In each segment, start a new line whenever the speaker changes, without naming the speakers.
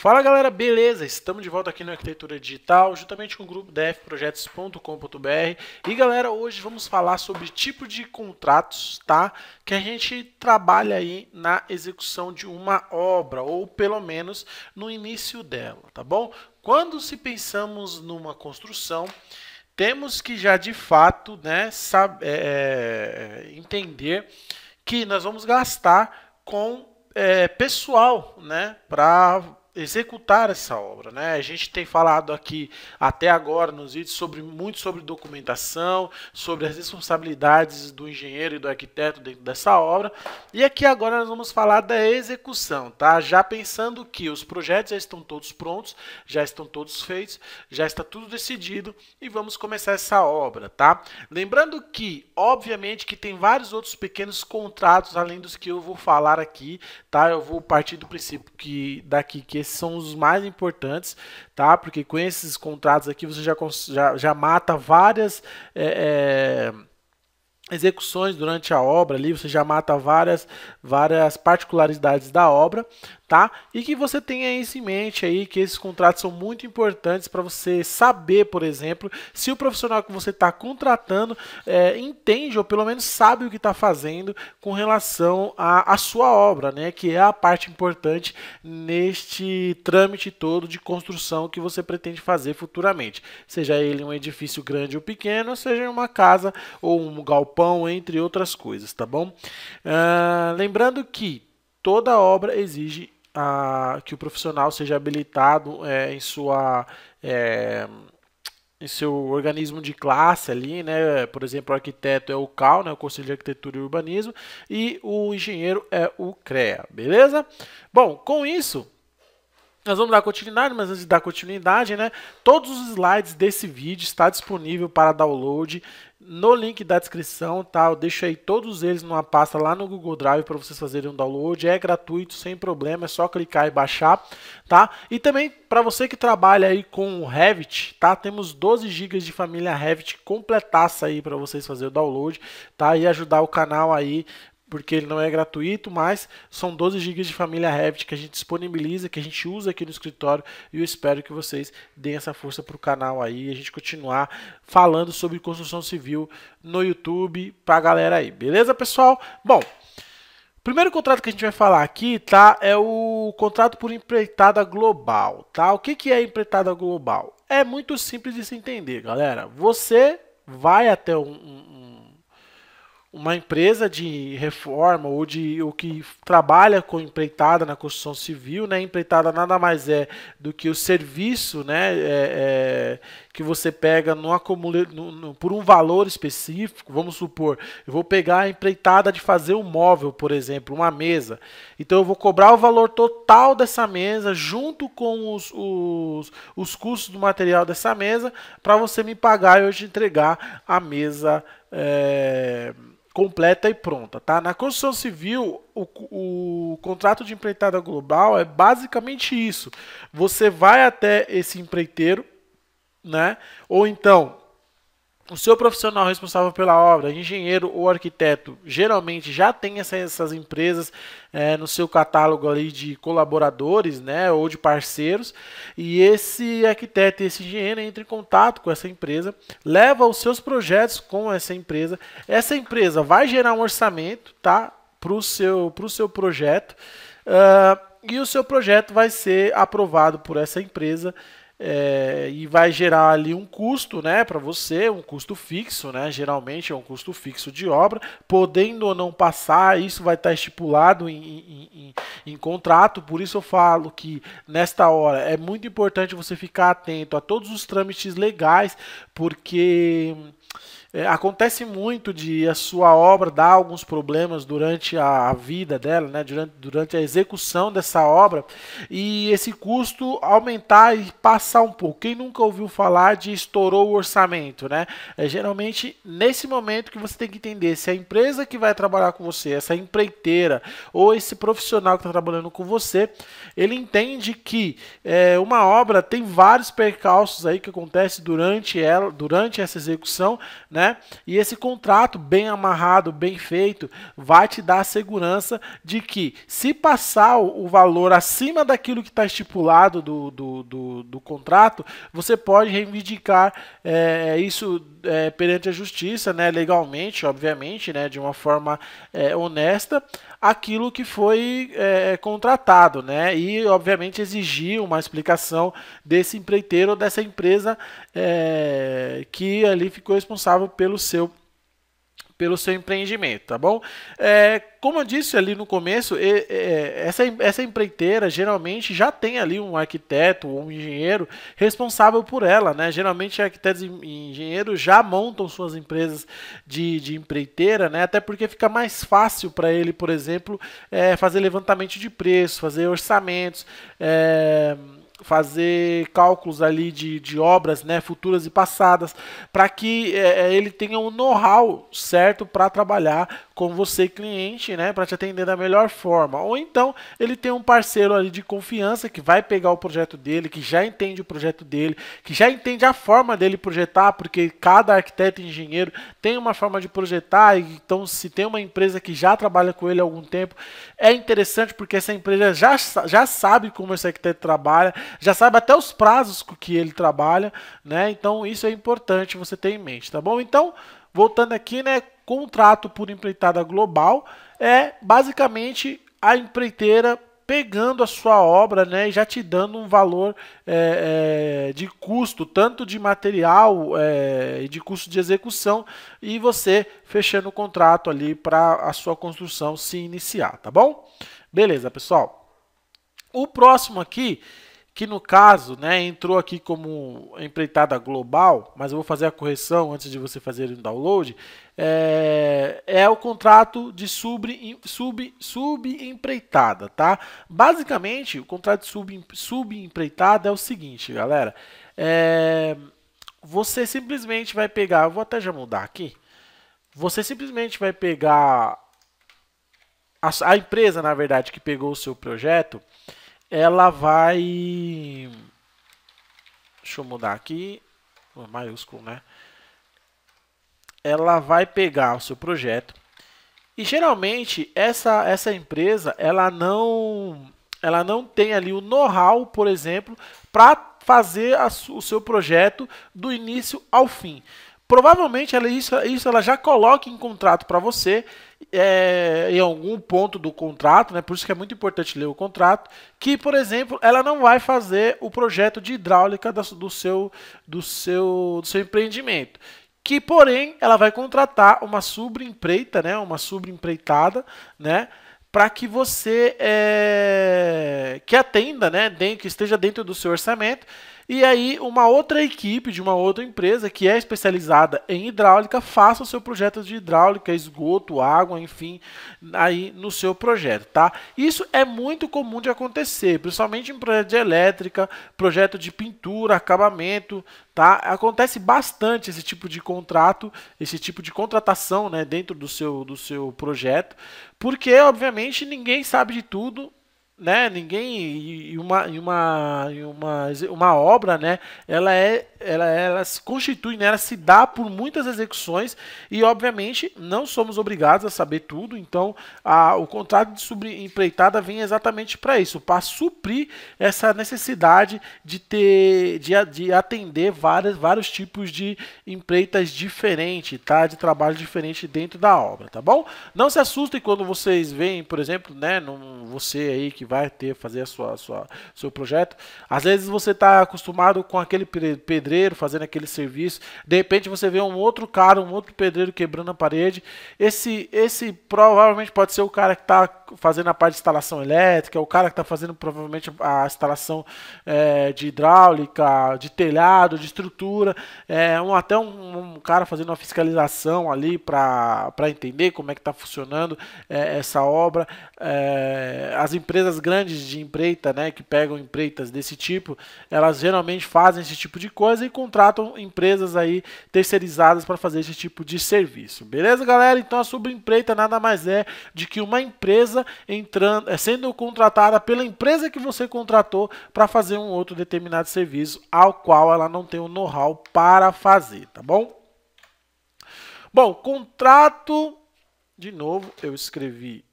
Fala galera, beleza? Estamos de volta aqui no Arquitetura Digital, juntamente com o grupo dfprojetos.com.br. E galera, hoje vamos falar sobre tipo de contratos, tá? Que a gente trabalha aí na execução de uma obra, ou pelo menos no início dela, tá bom? Quando se pensamos numa construção, temos que já de fato, né, saber, é, é, entender que nós vamos gastar com é, pessoal, né, para executar essa obra. Né? A gente tem falado aqui até agora nos vídeos sobre muito sobre documentação, sobre as responsabilidades do engenheiro e do arquiteto dentro dessa obra. E aqui agora nós vamos falar da execução, tá? Já pensando que os projetos já estão todos prontos, já estão todos feitos, já está tudo decidido e vamos começar essa obra, tá? Lembrando que, obviamente, que tem vários outros pequenos contratos além dos que eu vou falar aqui, tá? Eu vou partir do princípio que daqui que esse esses são os mais importantes, tá? Porque com esses contratos aqui você já, já, já mata várias. É, é execuções durante a obra ali, você já mata várias, várias particularidades da obra, tá? E que você tenha isso em mente aí, que esses contratos são muito importantes para você saber, por exemplo, se o profissional que você está contratando é, entende ou pelo menos sabe o que está fazendo com relação à sua obra, né? Que é a parte importante neste trâmite todo de construção que você pretende fazer futuramente, seja ele um edifício grande ou pequeno, seja uma casa ou um galpão, entre outras coisas, tá bom? Ah, lembrando que toda obra exige a, que o profissional seja habilitado é, em sua é, em seu organismo de classe ali, né? Por exemplo, o arquiteto é o CAL, né? o Conselho de Arquitetura e Urbanismo, e o engenheiro é o CREA, beleza? Bom, com isso nós vamos dar continuidade, mas antes de dar continuidade, né? Todos os slides desse vídeo está disponível para download no link da descrição, tá? Eu deixei todos eles numa pasta lá no Google Drive para vocês fazerem um download. É gratuito, sem problema, é só clicar e baixar, tá? E também para você que trabalha aí com o Revit, tá? Temos 12 GB de família Revit completaça aí para vocês fazer o download, tá? E ajudar o canal aí porque ele não é gratuito, mas são 12 GB de família Revit que a gente disponibiliza, que a gente usa aqui no escritório e eu espero que vocês deem essa força para o canal aí e a gente continuar falando sobre construção civil no YouTube para a galera aí, beleza pessoal? Bom, o primeiro contrato que a gente vai falar aqui, tá, é o contrato por empreitada global, tá? O que, que é empreitada global? É muito simples de se entender, galera. Você vai até um, um uma empresa de reforma ou de o que trabalha com empreitada na construção civil, né? Empreitada nada mais é do que o serviço, né? É, é, que você pega no acumula no, no, por um valor específico. Vamos supor, eu vou pegar a empreitada de fazer um móvel, por exemplo, uma mesa. Então eu vou cobrar o valor total dessa mesa junto com os, os, os custos do material dessa mesa para você me pagar e eu te entregar a mesa é, completa e pronta. Tá? Na construção civil, o, o contrato de empreitada global é basicamente isso. Você vai até esse empreiteiro, né? ou então o seu profissional responsável pela obra, engenheiro ou arquiteto, geralmente já tem essa, essas empresas é, no seu catálogo ali de colaboradores, né, ou de parceiros, e esse arquiteto e esse engenheiro entra em contato com essa empresa, leva os seus projetos com essa empresa, essa empresa vai gerar um orçamento, tá, para o seu, pro seu projeto, uh, e o seu projeto vai ser aprovado por essa empresa é, e vai gerar ali um custo né, para você, um custo fixo, né, geralmente é um custo fixo de obra, podendo ou não passar, isso vai estar tá estipulado em, em, em, em contrato, por isso eu falo que nesta hora é muito importante você ficar atento a todos os trâmites legais, porque é, acontece muito de a sua obra dar alguns problemas durante a, a vida dela, né, durante, durante a execução dessa obra, e esse custo aumentar e passar um pouco. Quem nunca ouviu falar de estourou o orçamento? Né? É geralmente nesse momento que você tem que entender se a empresa que vai trabalhar com você, essa empreiteira ou esse profissional que está trabalhando com você, ele entende que é, uma obra tem vários percalços aí que acontece durante ela, durante essa execução, né? Né? E esse contrato bem amarrado, bem feito, vai te dar a segurança de que se passar o valor acima daquilo que está estipulado do, do, do, do, contrato, você pode reivindicar é, isso é, perante a justiça, né? Legalmente, obviamente, né? De uma forma é, honesta, aquilo que foi é, contratado, né? E obviamente exigir uma explicação desse empreiteiro ou dessa empresa é, que ali ficou responsável pelo seu pelo seu empreendimento, tá bom? É, como eu disse ali no começo, é, é, essa, essa empreiteira geralmente já tem ali um arquiteto ou um engenheiro responsável por ela, né? Geralmente arquitetos e engenheiros já montam suas empresas de, de empreiteira, né? Até porque fica mais fácil para ele, por exemplo, é, fazer levantamento de preço, fazer orçamentos, é, fazer cálculos ali de, de obras né, futuras e passadas, para que é, é, ele tenha o um know-how certo para trabalhar com você, cliente, né, para te atender da melhor forma. Ou então ele tem um parceiro ali de confiança que vai pegar o projeto dele, que já entende o projeto dele, que já entende a forma dele projetar, porque cada arquiteto e engenheiro tem uma forma de projetar, então se tem uma empresa que já trabalha com ele há algum tempo, é interessante porque essa empresa já, já sabe como esse arquiteto trabalha já sabe até os prazos com que ele trabalha, né? Então isso é importante você ter em mente, tá bom? Então, voltando aqui, né? Contrato por empreitada global é basicamente a empreiteira pegando a sua obra né, e já te dando um valor é, é, de custo, tanto de material é, e é, de custo de execução, e você fechando o contrato ali para a sua construção se iniciar, tá bom? Beleza, pessoal. O próximo aqui que no caso, né, entrou aqui como empreitada global, mas eu vou fazer a correção antes de você fazer o download, é, é o contrato de subempreitada, sub, sub tá? Basicamente, o contrato de subempreitada sub é o seguinte, galera, é, você simplesmente vai pegar, eu vou até já mudar aqui, você simplesmente vai pegar a, a empresa, na verdade, que pegou o seu projeto, ela vai. Deixa eu mudar aqui, maiúsculo, né? Ela vai pegar o seu projeto e geralmente essa essa empresa ela não ela não tem ali o know-how, por exemplo, para fazer a, o seu projeto do início ao fim. Provavelmente ela, isso, isso ela já coloca em contrato para você é, em algum ponto do contrato, né? Por isso que é muito importante ler o contrato, que, por exemplo, ela não vai fazer o projeto de hidráulica do, do seu, do, seu, do seu empreendimento. Que, porém, ela vai contratar uma subempreita, né? Uma subempreitada, né? para que você é, que atenda, né, que esteja dentro do seu orçamento e aí, uma outra equipe de uma outra empresa que é especializada em hidráulica faça o seu projeto de hidráulica, esgoto, água, enfim, aí no seu projeto, tá? Isso é muito comum de acontecer, principalmente em projeto de elétrica, projeto de pintura, acabamento, tá? Acontece bastante esse tipo de contrato, esse tipo de contratação, né, dentro do seu do seu projeto, porque obviamente ninguém sabe de tudo, né? Ninguém e uma e uma e uma, uma obra, né? Ela é ela ela se constitui, né? Ela se dá por muitas execuções e obviamente não somos obrigados a saber tudo. Então, a, o contrato de subempreitada vem exatamente para isso, para suprir essa necessidade de ter de, de atender várias vários tipos de empreitas diferentes, tá? De trabalho diferente dentro da obra, tá bom? Não se assustem quando vocês veem, por exemplo, né, num, você aí que vai ter fazer a sua, sua seu projeto. Às vezes você está acostumado com aquele pedreiro fazendo aquele serviço, de repente você vê um outro cara, um outro pedreiro quebrando a parede. Esse esse provavelmente pode ser o cara que está fazendo a parte de instalação elétrica, é o cara que está fazendo provavelmente a instalação é, de hidráulica, de telhado, de estrutura, é, um, até um, um cara fazendo uma fiscalização ali para entender como é que está funcionando é, essa obra. Eh, as empresas empresas grandes de empreita, né, que pegam empreitas desse tipo, elas geralmente fazem esse tipo de coisa e contratam empresas aí terceirizadas para fazer esse tipo de serviço. Beleza, galera? Então a subempreita nada mais é de que uma empresa entrando, é, sendo contratada pela empresa que você contratou para fazer um outro determinado serviço ao qual ela não tem o know-how para fazer, tá bom? Bom, contrato de novo, eu escrevi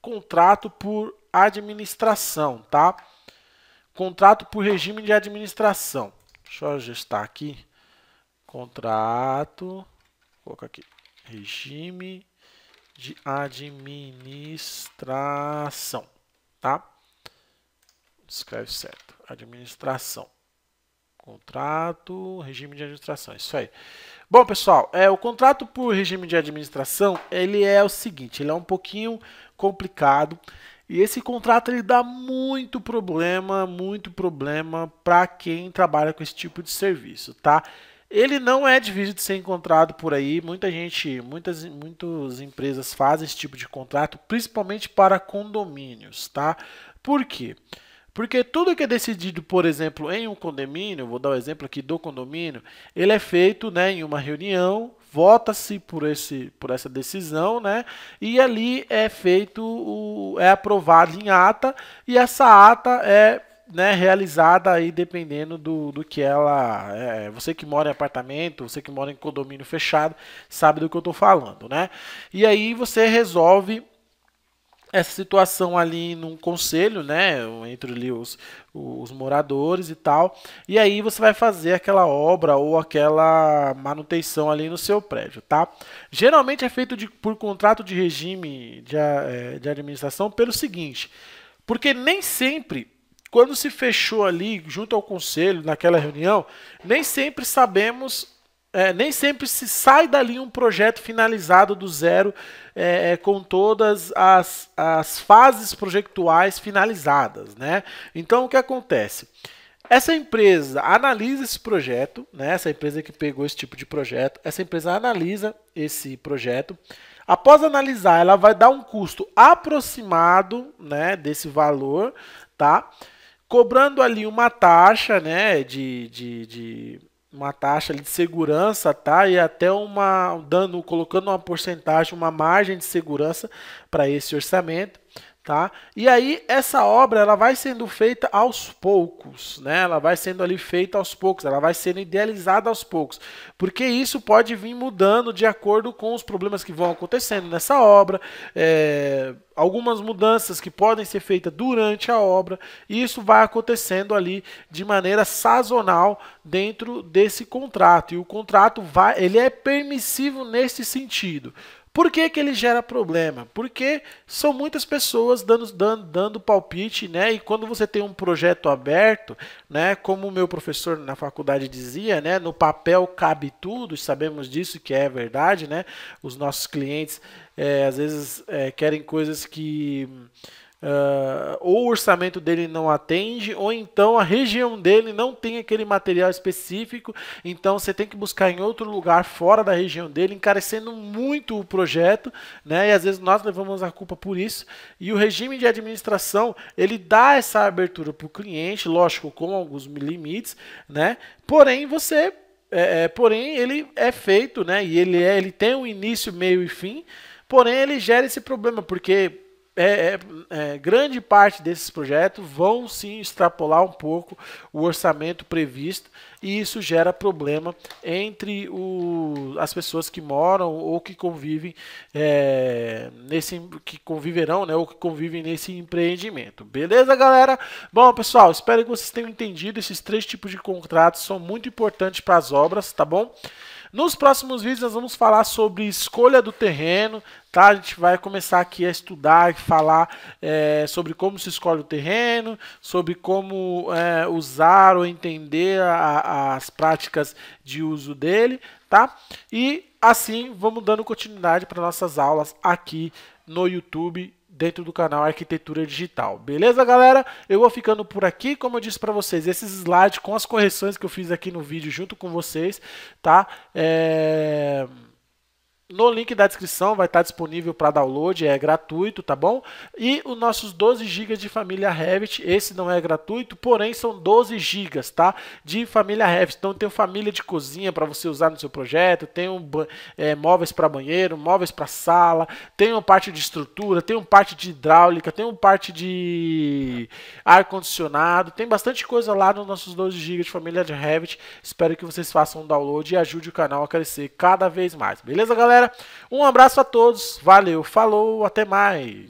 contrato por administração, tá? Contrato por regime de administração. Deixa eu ajustar aqui. Contrato, vou colocar aqui, regime de administração, tá? Escreve certo, administração. Contrato, regime de administração, isso aí. Bom, pessoal, é, o contrato por regime de administração, ele é o seguinte, ele é um pouquinho complicado. E esse contrato ele dá muito problema, muito problema para quem trabalha com esse tipo de serviço, tá? Ele não é difícil de ser encontrado por aí. Muita gente, muitas, muitas empresas fazem esse tipo de contrato, principalmente para condomínios, tá? Por quê? Porque tudo que é decidido, por exemplo, em um condomínio, vou dar o um exemplo aqui do condomínio, ele é feito né, em uma reunião vota-se por, esse, por essa decisão, né? E ali é feito, o, é aprovado em ata, e essa ata é né, realizada aí dependendo do, do que ela. É, você que mora em apartamento, você que mora em condomínio fechado, sabe do que eu estou falando, né? E aí você resolve essa situação ali num conselho, né, entre os, os moradores e tal, e aí você vai fazer aquela obra ou aquela manutenção ali no seu prédio, tá? Geralmente é feito de, por contrato de regime de, eh, de administração pelo seguinte, porque nem sempre quando se fechou ali junto ao conselho, naquela reunião, nem sempre sabemos é, nem sempre se sai dali um projeto finalizado do zero, é, é, com todas as, as fases projetuais finalizadas. Né? Então, o que acontece? Essa empresa analisa esse projeto, né? essa empresa que pegou esse tipo de projeto, essa empresa analisa esse projeto. Após analisar, ela vai dar um custo aproximado né, desse valor, tá? cobrando ali uma taxa né, de, de, de uma taxa de segurança, tá? E até uma dando, colocando uma porcentagem, uma margem de segurança para esse orçamento, Tá? E aí essa obra ela vai sendo feita aos poucos, né? Ela vai sendo ali feita aos poucos, ela vai sendo idealizada aos poucos, porque isso pode vir mudando de acordo com os problemas que vão acontecendo nessa obra, é, algumas mudanças que podem ser feitas durante a obra, e isso vai acontecendo ali de maneira sazonal dentro desse contrato. E o contrato vai, ele é permissivo nesse sentido. Por que, que ele gera problema? Porque são muitas pessoas dando, dando, dando palpite, né? E quando você tem um projeto aberto, né? Como o meu professor na faculdade dizia, né? No papel cabe tudo, sabemos disso que é verdade, né? Os nossos clientes é, às vezes é, querem coisas que Uh, ou o orçamento dele não atende, ou então a região dele não tem aquele material específico, então você tem que buscar em outro lugar fora da região dele, encarecendo muito o projeto, né? E às vezes nós levamos a culpa por isso. E o regime de administração ele dá essa abertura para o cliente, lógico, com alguns limites, né? Porém, você é, é, porém, ele é feito, né? E ele, é, ele tem um início, meio e fim. Porém, ele gera esse problema, porque é, é, é, grande parte desses projetos vão sim extrapolar um pouco o orçamento previsto e isso gera problema entre o, as pessoas que moram ou que convivem é, nesse que conviverão né, ou que convivem nesse empreendimento. Beleza, galera? Bom, pessoal, espero que vocês tenham entendido. Esses três tipos de contratos são muito importantes para as obras, tá bom? Nos próximos vídeos nós vamos falar sobre escolha do terreno, tá? A gente vai começar aqui a estudar e falar é, sobre como se escolhe o terreno, sobre como é, usar ou entender a, as práticas de uso dele, tá? E assim vamos dando continuidade para nossas aulas aqui no YouTube dentro do canal Arquitetura Digital. Beleza, galera? Eu vou ficando por aqui, como eu disse para vocês, esses slides com as correções que eu fiz aqui no vídeo junto com vocês, tá? É... No link da descrição vai estar disponível para download, é gratuito, tá bom? E os nossos 12 GB de família Revit, esse não é gratuito, porém são 12 GB, tá? De família Revit. Então tem família de cozinha para você usar no seu projeto, tem um, é, móveis para banheiro, móveis para sala, tem uma parte de estrutura, tem uma parte de hidráulica, tem uma parte de ar-condicionado, tem bastante coisa lá nos nossos 12 GB de família de Revit. Espero que vocês façam um download e ajude o canal a crescer cada vez mais. Beleza, galera? galera. Um abraço a todos, valeu, falou, até mais.